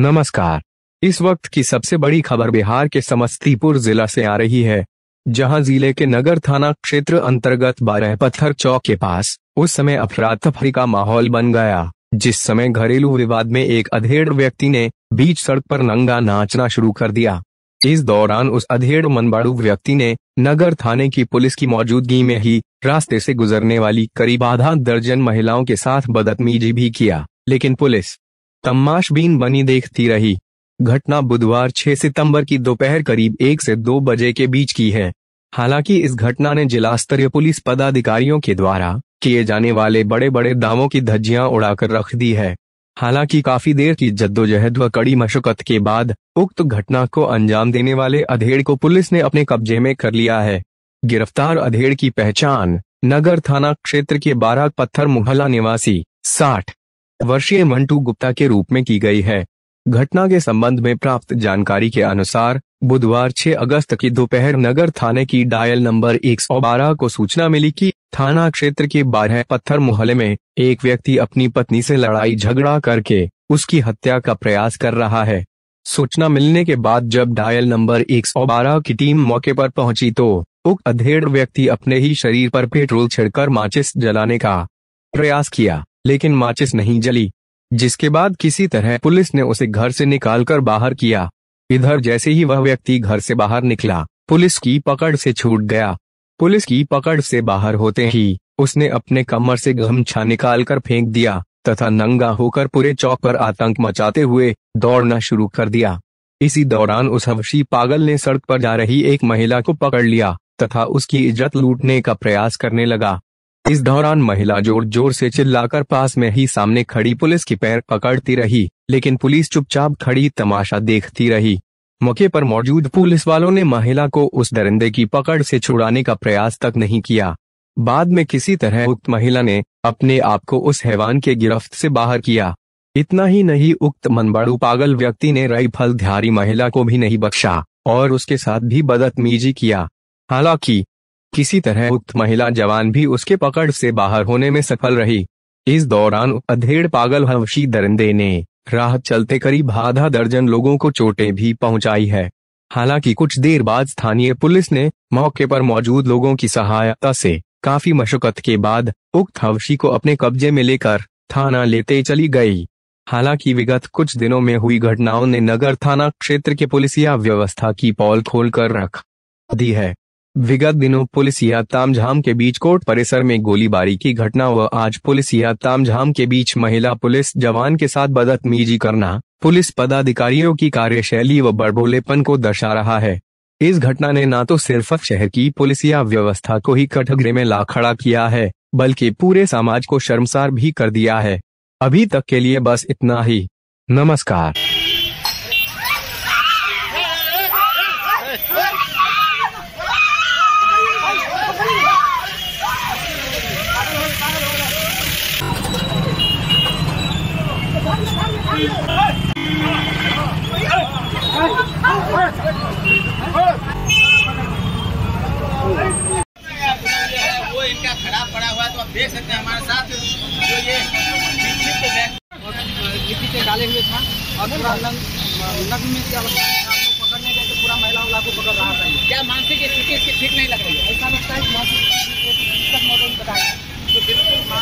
नमस्कार इस वक्त की सबसे बड़ी खबर बिहार के समस्तीपुर जिला से आ रही है जहां जिले के नगर थाना क्षेत्र अंतर्गत बारह पत्थर चौक के पास उस समय अफरा तफरी का माहौल बन गया जिस समय घरेलू विवाद में एक अधेड़ व्यक्ति ने बीच सड़क पर नंगा नाचना शुरू कर दिया इस दौरान उस अधेड़ मनबाड़ू व्यक्ति ने नगर थाने की पुलिस की मौजूदगी में ही रास्ते से गुजरने वाली करीब आधा दर्जन महिलाओं के साथ बदतमीजी भी किया लेकिन पुलिस तम्माशबीन बनी देखती रही घटना बुधवार 6 सितंबर की दोपहर करीब एक से दो बजे के बीच की है हालांकि इस घटना ने जिला स्तरीय पुलिस पदाधिकारियों के द्वारा किए जाने वाले बड़े बड़े दावों की धज्जियां उड़ाकर रख दी है हालांकि काफी देर की जद्दोजहद व कड़ी मशक्कत के बाद उक्त घटना को अंजाम देने वाले अधेड़ को पुलिस ने अपने कब्जे में कर लिया है गिरफ्तार अधेड़ की पहचान नगर थाना क्षेत्र के बारह पत्थर मोहल्ला निवासी साठ वर्षीय मंटू गुप्ता के रूप में की गई है घटना के संबंध में प्राप्त जानकारी के अनुसार बुधवार 6 अगस्त की दोपहर नगर थाने की डायल नंबर 112 को सूचना मिली कि थाना क्षेत्र के बारह पत्थर मोहल्ले में एक व्यक्ति अपनी पत्नी से लड़ाई झगड़ा करके उसकी हत्या का प्रयास कर रहा है सूचना मिलने के बाद जब डायल नंबर 112 की टीम मौके पर पहुंची तो उक्त अधेड़ व्यक्ति अपने ही शरीर पर पेट्रोल छिड़कर माचिस जलाने का प्रयास किया लेकिन माचिस नहीं जली जिसके बाद किसी तरह पुलिस ने उसे घर से निकालकर बाहर किया इधर जैसे ही वह व्यक्ति घर से बाहर निकला पुलिस की पकड़ से छूट गया पुलिस की पकड़ से बाहर होते ही उसने अपने कमर से गमछा निकालकर फेंक दिया तथा नंगा होकर पूरे चौक पर आतंक मचाते हुए दौड़ना शुरू कर दिया इसी दौरान उस हवशी पागल ने सड़क पर जा रही एक महिला को पकड़ लिया तथा उसकी इज्जत लूटने का प्रयास करने लगा इस दौरान महिला जोर जोर से चिल्लाकर पास में ही सामने खड़ी पुलिस की पैर पकड़ती रही लेकिन पुलिस चुपचाप खड़ी तमाशा देखती रही मौके पर मौजूद पुलिस वालों ने महिला को उस दरिंदे की पकड़ से छुड़ाने का प्रयास तक नहीं किया बाद में किसी तरह उक्त महिला ने अपने आप को उस हैवान के गिरफ्त से बाहर किया इतना ही नहीं उक्त मनबड़ू पागल व्यक्ति ने राइफलधारी महिला को भी नहीं बख्शा और उसके साथ भी बदतमीजी किया हालांकि किसी तरह उक्त महिला जवान भी उसके पकड़ से बाहर होने में सफल रही इस दौरान अधेड़ पागल हवशी दरिंदे ने राह चलते करीब आधा दर्जन लोगों को चोटें भी पहुंचाई है हालांकि कुछ देर बाद स्थानीय पुलिस ने मौके पर मौजूद लोगों की सहायता से काफी मशक्कत के बाद उक्त हवशी को अपने कब्जे में लेकर थाना लेते चली गई हालांकि विगत कुछ दिनों में हुई घटनाओं ने नगर थाना क्षेत्र के पुलिसिया व्यवस्था की पॉल खोल कर रख दी है विगत दिनों पुलिस या तामझाम के बीच कोर्ट परिसर में गोलीबारी की घटना व आज पुलिस या तामझाम के बीच महिला पुलिस जवान के साथ बदतमीजी करना पुलिस पदाधिकारियों की कार्यशैली व बड़बोलेपन को दर्शा रहा है इस घटना ने न तो सिर्फ शहर की पुलिसिया व्यवस्था को ही कटघरे में ला खड़ा किया है बल्कि पूरे समाज को शर्मसार भी कर दिया है अभी तक के लिए बस इतना ही नमस्कार वो इनका खराब पड़ा हुआ है तो आप देख सकते हैं हमारे साथ जो ये डाले हुए था और पूरा नग्न में क्या पकड़ने गए तो पूरा महिला वाला को पकड़ रहा था क्या मानसिक स्थिति इसकी ठीक नहीं लग रही है ऐसा लगता है मानसिक बताया तो बिल्कुल